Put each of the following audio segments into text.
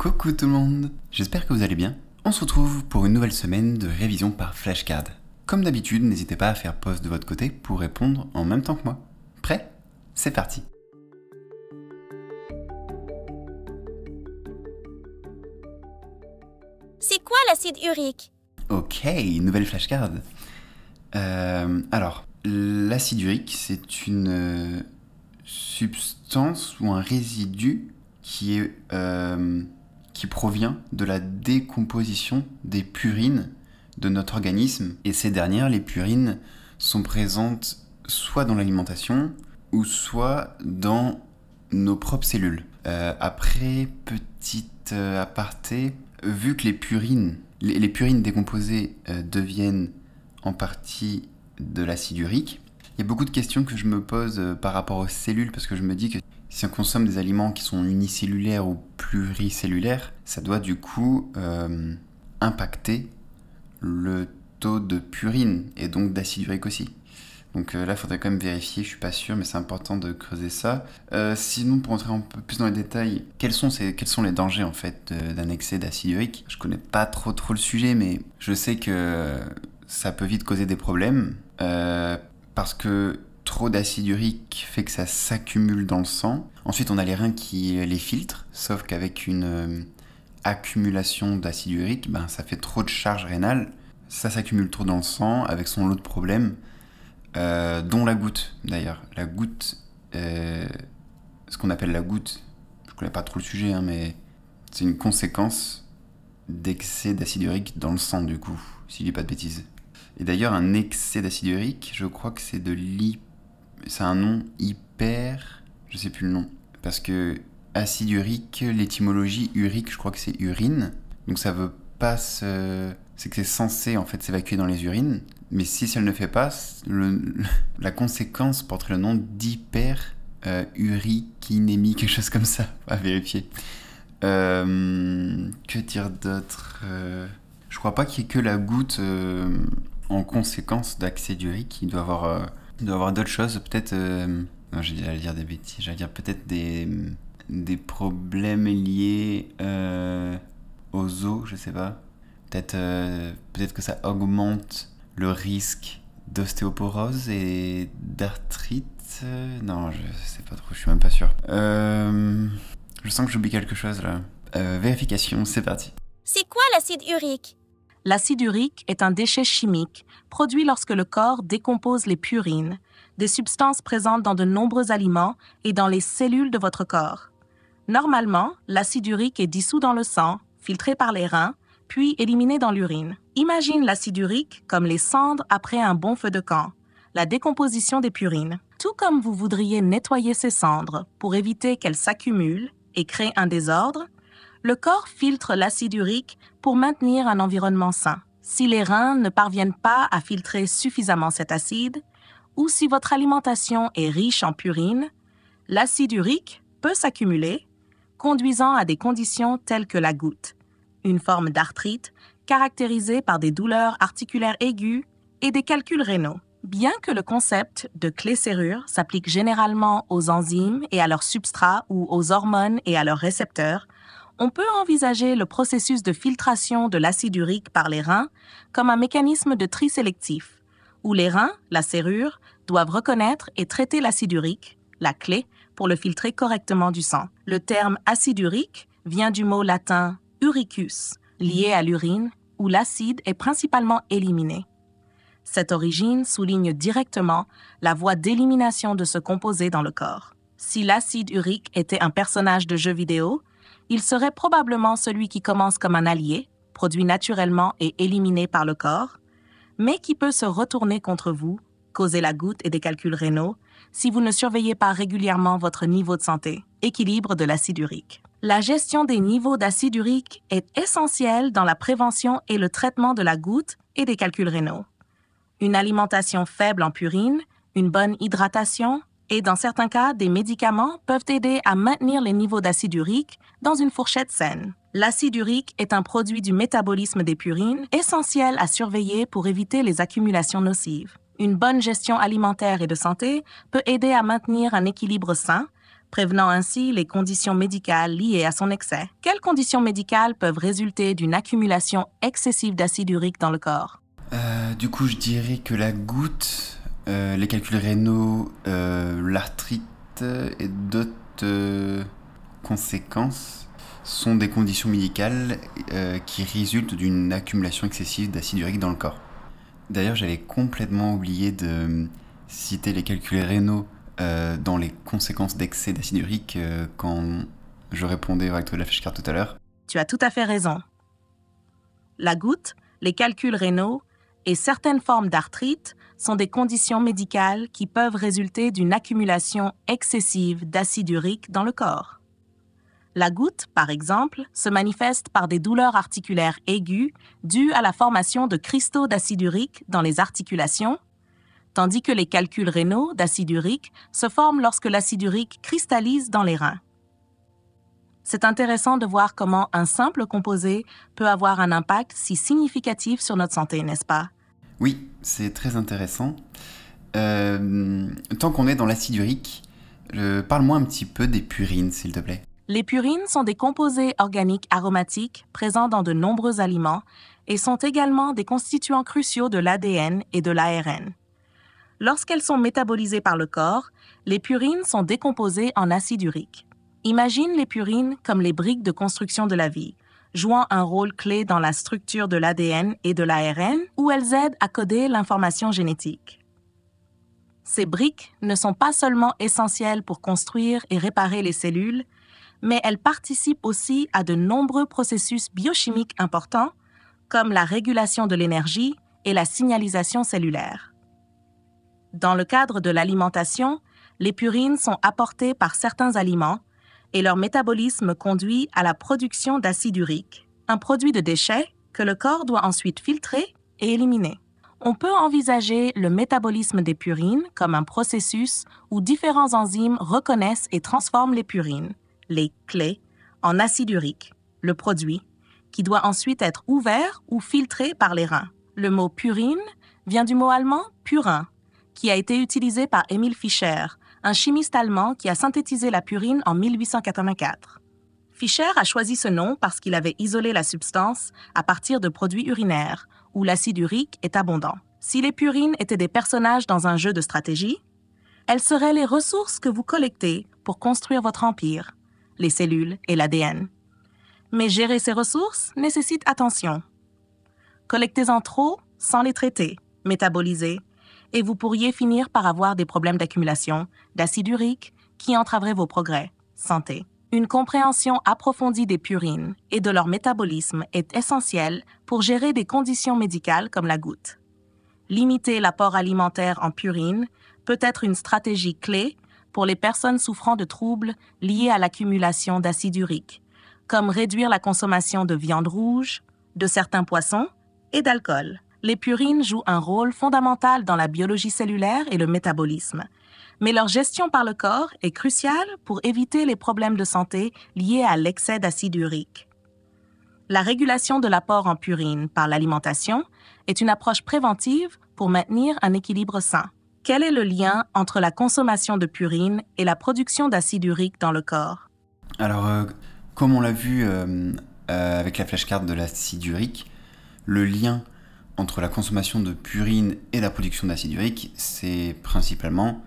Coucou tout le monde, j'espère que vous allez bien. On se retrouve pour une nouvelle semaine de révision par flashcard. Comme d'habitude, n'hésitez pas à faire pause de votre côté pour répondre en même temps que moi. Prêt C'est parti C'est quoi l'acide urique Ok, nouvelle flashcard. Euh, alors, l'acide urique, c'est une euh, substance ou un résidu qui est euh, qui provient de la décomposition des purines de notre organisme. Et ces dernières, les purines, sont présentes soit dans l'alimentation ou soit dans nos propres cellules. Euh, après, petite euh, aparté, vu que les purines, les, purines décomposées euh, deviennent en partie de l'acide urique, il y a beaucoup de questions que je me pose par rapport aux cellules parce que je me dis que si on consomme des aliments qui sont unicellulaires ou pluricellulaires, ça doit du coup euh, impacter le taux de purine et donc d'acide urique aussi. Donc euh, là, il faudrait quand même vérifier, je suis pas sûr, mais c'est important de creuser ça. Euh, sinon, pour entrer un peu plus dans les détails, quels sont, les dangers en fait d'un excès d'acide urique Je connais pas trop trop le sujet, mais je sais que ça peut vite causer des problèmes parce que d'acide urique fait que ça s'accumule dans le sang. Ensuite, on a les reins qui les filtrent, sauf qu'avec une euh, accumulation d'acide urique, ben, ça fait trop de charge rénale. Ça s'accumule trop dans le sang avec son lot de problèmes, euh, dont la goutte d'ailleurs. La goutte, euh, ce qu'on appelle la goutte, je connais pas trop le sujet, hein, mais c'est une conséquence d'excès d'acide urique dans le sang, du coup, si je dis pas de bêtises. Et d'ailleurs, un excès d'acide urique, je crois que c'est de l'hypertension c'est un nom hyper. Je sais plus le nom. Parce que acide urique, l'étymologie urique, je crois que c'est urine. Donc ça veut pas se. C'est que c'est censé en fait s'évacuer dans les urines. Mais si ça ne le fait pas, la conséquence porterait le nom d'hyper euh, quelque chose comme ça, à vérifier. Euh, que dire d'autre Je euh, Je crois pas qu'il y ait que la goutte euh, en conséquence d'accès d'urique. Il doit y avoir il doit y avoir d'autres choses, peut-être. Euh, non, j'allais dire des bêtises, j'allais dire peut-être des, des problèmes liés euh, aux os, je sais pas. Peut-être euh, peut que ça augmente le risque d'ostéoporose et d'arthrite. non, je sais pas trop, je suis même pas sûr. je sens que j'oublie quelque chose là. vérification, c'est parti. C'est quoi l'acide urique L'acide urique est un déchet chimique produit lorsque le corps décompose les purines, des substances présentes dans de nombreux aliments et dans les cellules de votre corps. Normalement, l'acide urique est dissous dans le sang, filtré par les reins, puis éliminé dans l'urine. Imagine l'acide urique comme les cendres après un bon feu de camp, la décomposition des purines. Tout comme vous voudriez nettoyer ces cendres pour éviter qu'elles s'accumulent et créent un désordre, le corps filtre l'acide urique pour maintenir un environnement sain. Si les reins ne parviennent pas à filtrer suffisamment cet acide, ou si votre alimentation est riche en purine, l'acide urique peut s'accumuler, conduisant à des conditions telles que la goutte, une forme d'arthrite caractérisée par des douleurs articulaires aiguës et des calculs rénaux. Bien que le concept de clé serrure s'applique généralement aux enzymes et à leurs substrats ou aux hormones et à leurs récepteurs, on peut envisager le processus de filtration de l'acide urique par les reins comme un mécanisme de tri sélectif, où les reins, la serrure, doivent reconnaître et traiter l'acide urique, la clé, pour le filtrer correctement du sang. Le terme acide urique vient du mot latin uricus, lié à l'urine, où l'acide est principalement éliminé. Cette origine souligne directement la voie d'élimination de ce composé dans le corps. Si l'acide urique était un personnage de jeu vidéo, il serait probablement celui qui commence comme un allié, produit naturellement et éliminé par le corps, mais qui peut se retourner contre vous, causer la goutte et des calculs rénaux, si vous ne surveillez pas régulièrement votre niveau de santé, équilibre de l'acide urique. La gestion des niveaux d'acide urique est essentielle dans la prévention et le traitement de la goutte et des calculs rénaux. Une alimentation faible en purine, une bonne hydratation, et dans certains cas, des médicaments peuvent aider à maintenir les niveaux d'acide urique dans une fourchette saine. L'acide urique est un produit du métabolisme des purines, essentiel à surveiller pour éviter les accumulations nocives. Une bonne gestion alimentaire et de santé peut aider à maintenir un équilibre sain, prévenant ainsi les conditions médicales liées à son excès. Quelles conditions médicales peuvent résulter d'une accumulation excessive d'acide urique dans le corps euh, Du coup, je dirais que la goutte euh, les calculs rénaux, euh, l'arthrite et d'autres euh, conséquences sont des conditions médicales qui résultent d'une accumulation excessive d'acide urique dans le corps. D'ailleurs, j'avais complètement oublié de citer les calculs rénaux dans les conséquences d'excès d'acide urique quand je répondais au réacteur de la fiche carte tout à l'heure. Tu as tout à fait raison. La goutte, les calculs rénaux, et certaines formes d'arthrite sont des conditions médicales qui peuvent résulter d'une accumulation excessive d'acide urique dans le corps. La goutte, par exemple, se manifeste par des douleurs articulaires aiguës dues à la formation de cristaux d'acide urique dans les articulations, tandis que les calculs rénaux d'acide urique se forment lorsque l'acide urique cristallise dans les reins. C'est intéressant de voir comment un simple composé peut avoir un impact si significatif sur notre santé, n'est-ce pas Oui, c'est très intéressant. Euh, tant qu'on est dans l'acide urique, parle-moi un petit peu des purines, s'il te plaît. Les purines sont des composés organiques aromatiques présents dans de nombreux aliments et sont également des constituants cruciaux de l'ADN et de l'ARN. Lorsqu'elles sont métabolisées par le corps, les purines sont décomposées en acide urique. Imagine les purines comme les briques de construction de la vie, jouant un rôle clé dans la structure de l'ADN et de l'ARN, où elles aident à coder l'information génétique. Ces briques ne sont pas seulement essentielles pour construire et réparer les cellules, mais elles participent aussi à de nombreux processus biochimiques importants, comme la régulation de l'énergie et la signalisation cellulaire. Dans le cadre de l'alimentation, les purines sont apportées par certains aliments, et leur métabolisme conduit à la production d'acide urique, un produit de déchet que le corps doit ensuite filtrer et éliminer. On peut envisager le métabolisme des purines comme un processus où différents enzymes reconnaissent et transforment les purines, les clés, en acide urique, le produit, qui doit ensuite être ouvert ou filtré par les reins. Le mot purine vient du mot allemand purin, qui a été utilisé par Émile Fischer un chimiste allemand qui a synthétisé la purine en 1884. Fischer a choisi ce nom parce qu'il avait isolé la substance à partir de produits urinaires, où l'acide urique est abondant. Si les purines étaient des personnages dans un jeu de stratégie, elles seraient les ressources que vous collectez pour construire votre empire, les cellules et l'ADN. Mais gérer ces ressources nécessite attention. Collectez en trop sans les traiter, métabolisez et vous pourriez finir par avoir des problèmes d'accumulation d'acide urique qui entraveraient vos progrès. Santé. Une compréhension approfondie des purines et de leur métabolisme est essentielle pour gérer des conditions médicales comme la goutte. Limiter l'apport alimentaire en purines peut être une stratégie clé pour les personnes souffrant de troubles liés à l'accumulation d'acide urique, comme réduire la consommation de viande rouge, de certains poissons et d'alcool les purines jouent un rôle fondamental dans la biologie cellulaire et le métabolisme. Mais leur gestion par le corps est cruciale pour éviter les problèmes de santé liés à l'excès d'acide urique. La régulation de l'apport en purine par l'alimentation est une approche préventive pour maintenir un équilibre sain. Quel est le lien entre la consommation de purine et la production d'acide urique dans le corps Alors, euh, comme on l'a vu euh, euh, avec la flashcard de l'acide urique, le lien entre la consommation de purine et la production d'acide urique, c'est principalement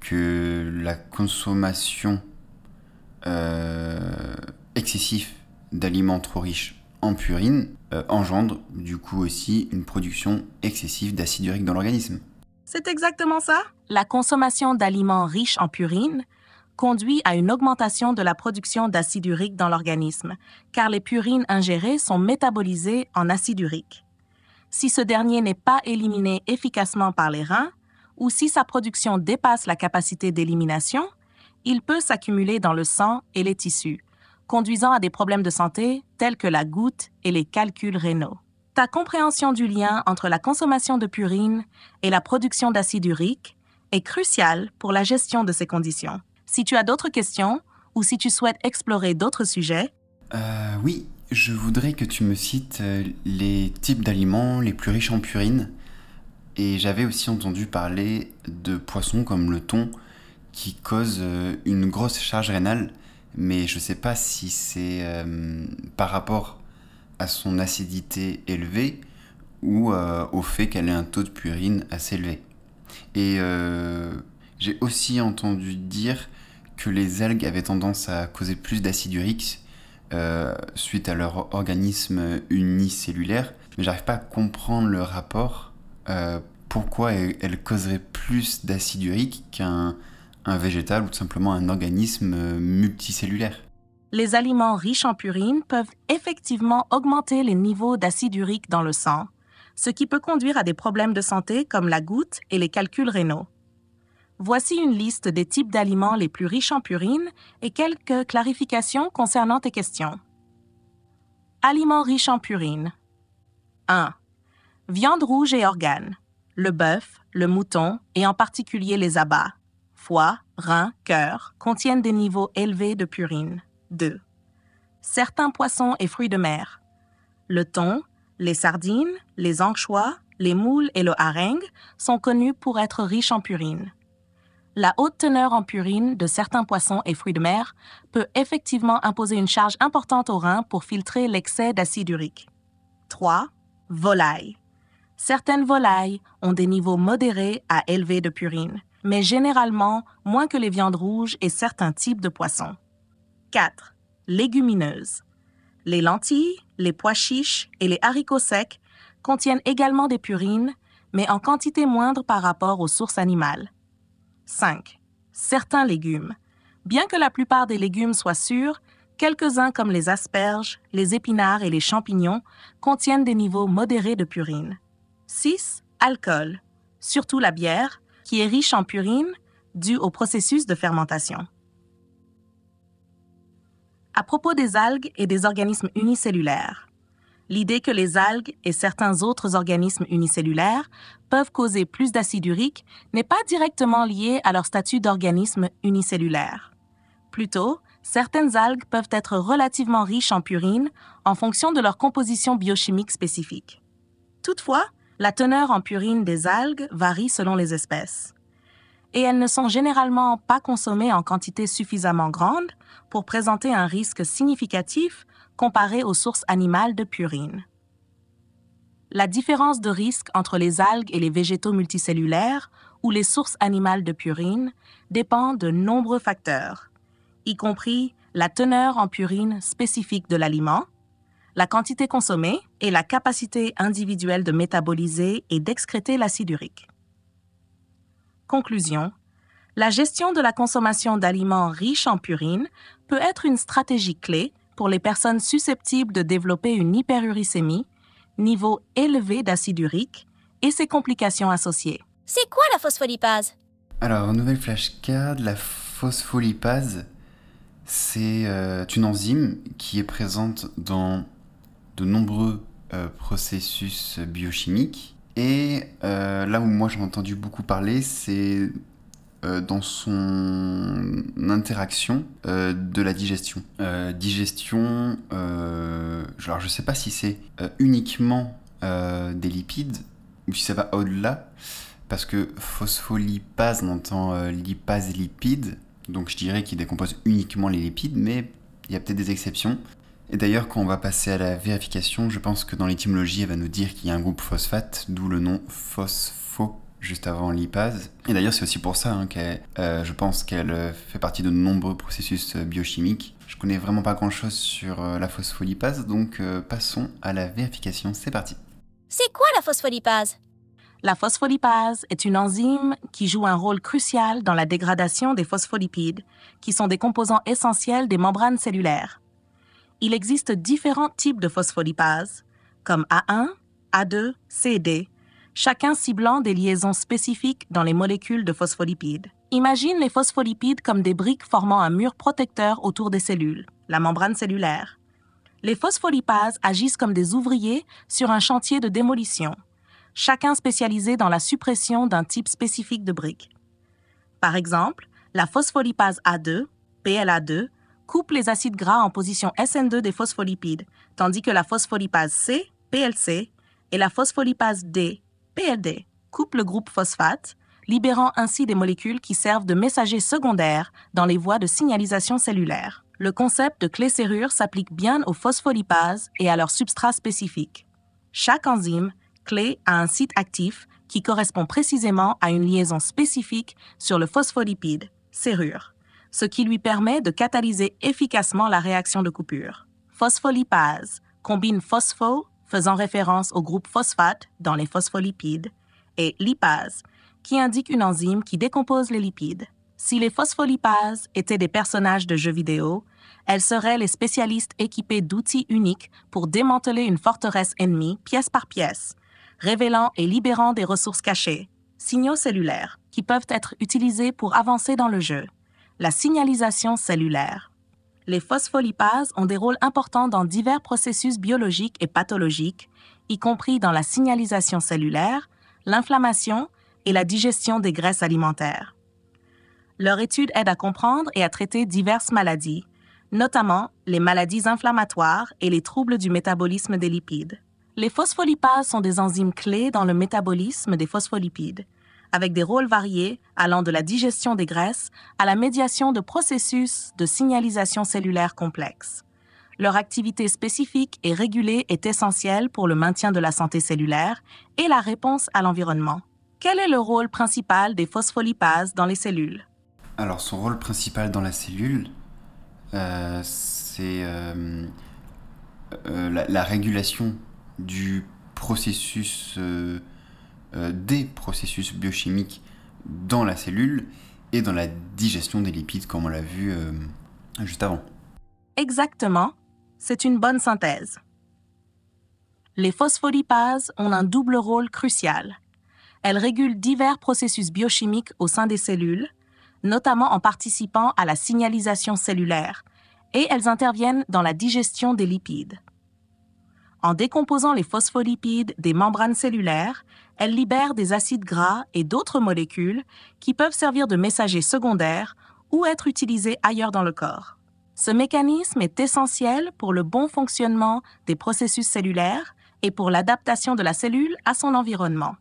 que la consommation euh, excessive d'aliments trop riches en purine euh, engendre du coup aussi une production excessive d'acide urique dans l'organisme. C'est exactement ça. La consommation d'aliments riches en purine conduit à une augmentation de la production d'acide urique dans l'organisme, car les purines ingérées sont métabolisées en acide urique si ce dernier n'est pas éliminé efficacement par les reins ou si sa production dépasse la capacité d'élimination, il peut s'accumuler dans le sang et les tissus, conduisant à des problèmes de santé tels que la goutte et les calculs rénaux. Ta compréhension du lien entre la consommation de purine et la production d'acide urique est cruciale pour la gestion de ces conditions. Si tu as d'autres questions ou si tu souhaites explorer d'autres sujets, euh, oui, je voudrais que tu me cites euh, les types d'aliments les plus riches en purines. Et j'avais aussi entendu parler de poissons comme le thon qui causent euh, une grosse charge rénale, mais je ne sais pas si c'est euh, par rapport à son acidité élevée ou au fait qu'elle ait un taux de purine assez élevé. Et j'ai aussi entendu dire que les algues avaient tendance à causer plus d'acide urique euh, suite à leur organisme unicellulaire, mais j'arrive pas à comprendre le rapport. Euh, pourquoi elle, causerait plus d'acide urique qu'un végétal ou tout simplement un organisme euh, multicellulaire Les aliments riches en purines peuvent effectivement augmenter les niveaux d'acide urique dans le sang, ce qui peut conduire à des problèmes de santé comme la goutte et les calculs rénaux. Voici une liste des types d'aliments les plus riches en purines et quelques clarifications concernant tes questions. Aliments riches en purines 1. Viande rouge et organes. Le bœuf, le mouton et en particulier les abats, foie, rein, cœur contiennent des niveaux élevés de purines. 2. Certains poissons et fruits de mer. Le thon, les sardines, les anchois, les moules et le hareng sont connus pour être riches en purines la haute teneur en purine de certains poissons et fruits de mer peut effectivement imposer une charge importante aux reins pour filtrer l'excès d'acide urique. 3. Volailles. Certaines volailles ont des niveaux modérés à élevés de purine, mais généralement moins que les viandes rouges et certains types de poissons. 4. Légumineuses. Les lentilles, les pois chiches et les haricots secs contiennent également des purines, mais en quantité moindre par rapport aux sources animales 5. Certains légumes. Bien que la plupart des légumes soient sûrs, quelques-uns comme les asperges, les épinards et les champignons contiennent des niveaux modérés de purine. 6. Alcool, surtout la bière, qui est riche en purine due au processus de fermentation. À propos des algues et des organismes unicellulaires, l'idée que les algues et certains autres organismes unicellulaires peuvent causer plus d'acide urique n'est pas directement liée à leur statut d'organisme unicellulaire. Plutôt, certaines algues peuvent être relativement riches en purine en fonction de leur composition biochimique spécifique. Toutefois, la teneur en purine des algues varie selon les espèces. Et elles ne sont généralement pas consommées en quantité suffisamment grande pour présenter un risque significatif comparé aux sources animales de purine. La différence de risque entre les algues et les végétaux multicellulaires ou les sources animales de purine dépend de nombreux facteurs, y compris la teneur en purine spécifique de l'aliment, la quantité consommée et la capacité individuelle de métaboliser et d'excréter l'acide urique. Conclusion. La gestion de la consommation d'aliments riches en purine peut être une stratégie clé pour les personnes susceptibles de développer une hyperuricémie, niveau élevé d'acide urique et ses complications associées. C'est quoi la phospholipase Alors, nouvelle flashcard, la phospholipase, c'est euh, une enzyme qui est présente dans de nombreux euh, processus biochimiques. Et euh, là où moi j'ai entendu beaucoup parler, c'est dans son interaction euh, de la digestion. Euh, digestion, euh, alors je sais pas si c'est uniquement des lipides ou si ça va au-delà, parce que phospholipase, on entend lipase lipide, donc je dirais qu'il décompose uniquement les lipides, mais il y a peut-être des exceptions. Et d'ailleurs, quand on va passer à la vérification, je pense que dans l'étymologie, elle va nous dire qu'il y a un groupe phosphate, d'où le nom phospho juste avant lipase. Et d'ailleurs, c'est aussi pour ça hein, que euh, je pense qu'elle euh, fait partie de nombreux processus euh, biochimiques. Je connais vraiment pas grand-chose sur la phospholipase, donc passons à la vérification. C'est parti. C'est quoi la phospholipase La phospholipase est une enzyme qui joue un rôle crucial dans la dégradation des phospholipides, qui sont des composants essentiels des membranes cellulaires. Il existe différents types de phospholipase, comme A1, A2, CD chacun ciblant des liaisons spécifiques dans les molécules de phospholipides. Imagine les phospholipides comme des briques formant un mur protecteur autour des cellules, la membrane cellulaire. Les phospholipases agissent comme des ouvriers sur un chantier de démolition, chacun spécialisé dans la suppression d'un type spécifique de brique. Par exemple, la phospholipase A2, PLA2, coupe les acides gras en position SN2 des phospholipides, tandis que la phospholipase C, PLC, et la phospholipase D, PLD coupe le groupe phosphate, libérant ainsi des molécules qui servent de messagers secondaires dans les voies de signalisation cellulaire. Le concept de clé serrure s'applique bien aux phospholipases et à leurs substrats spécifiques. Chaque enzyme clé a un site actif qui correspond précisément à une liaison spécifique sur le phospholipide, serrure, ce qui lui permet de catalyser efficacement la réaction de coupure. Phospholipase combine phospho faisant référence au groupe phosphate dans les phospholipides, et lipase, qui indique une enzyme qui décompose les lipides. Si les phospholipases étaient des personnages de jeux vidéo, elles seraient les spécialistes équipés d'outils uniques pour démanteler une forteresse ennemie pièce par pièce, révélant et libérant des ressources cachées, signaux cellulaires, qui peuvent être utilisés pour avancer dans le jeu. La signalisation cellulaire les phospholipases ont des rôles importants dans divers processus biologiques et pathologiques, y compris dans la signalisation cellulaire, l'inflammation et la digestion des graisses alimentaires. Leur étude aide à comprendre et à traiter diverses maladies, notamment les maladies inflammatoires et les troubles du métabolisme des lipides. Les phospholipases sont des enzymes clés dans le métabolisme des phospholipides avec des rôles variés allant de la digestion des graisses à la médiation de processus de signalisation cellulaire complexe. Leur activité spécifique et régulée est essentielle pour le maintien de la santé cellulaire et la réponse à l'environnement. Quel est le rôle principal des phospholipases dans les cellules Alors son rôle principal dans la cellule, euh, c'est euh, euh, la, la, régulation du processus euh, des processus biochimiques dans la cellule et dans la digestion des lipides, comme on l'a vu euh, juste avant. Exactement, c'est une bonne synthèse. Les phospholipases ont un double rôle crucial. Elles régulent divers processus biochimiques au sein des cellules, notamment en participant à la signalisation cellulaire, et elles interviennent dans la digestion des lipides. En décomposant les phospholipides des membranes cellulaires, elle libère des acides gras et d'autres molécules qui peuvent servir de messagers secondaires ou être utilisés ailleurs dans le corps. Ce mécanisme est essentiel pour le bon fonctionnement des processus cellulaires et pour l'adaptation de la cellule à son environnement.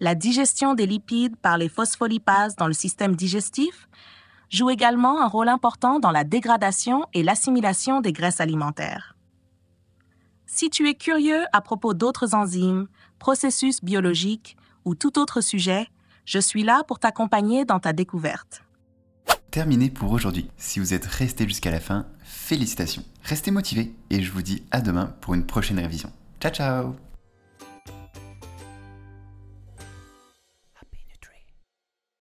La digestion des lipides par les phospholipases dans le système digestif joue également un rôle important dans la dégradation et l'assimilation des graisses alimentaires. Si tu es curieux à propos d'autres enzymes, processus biologiques ou tout autre sujet, je suis là pour t'accompagner dans ta découverte. Terminé pour aujourd'hui. Si vous êtes resté jusqu'à la fin, félicitations. Restez motivés et je vous dis à demain pour une prochaine révision. Ciao ciao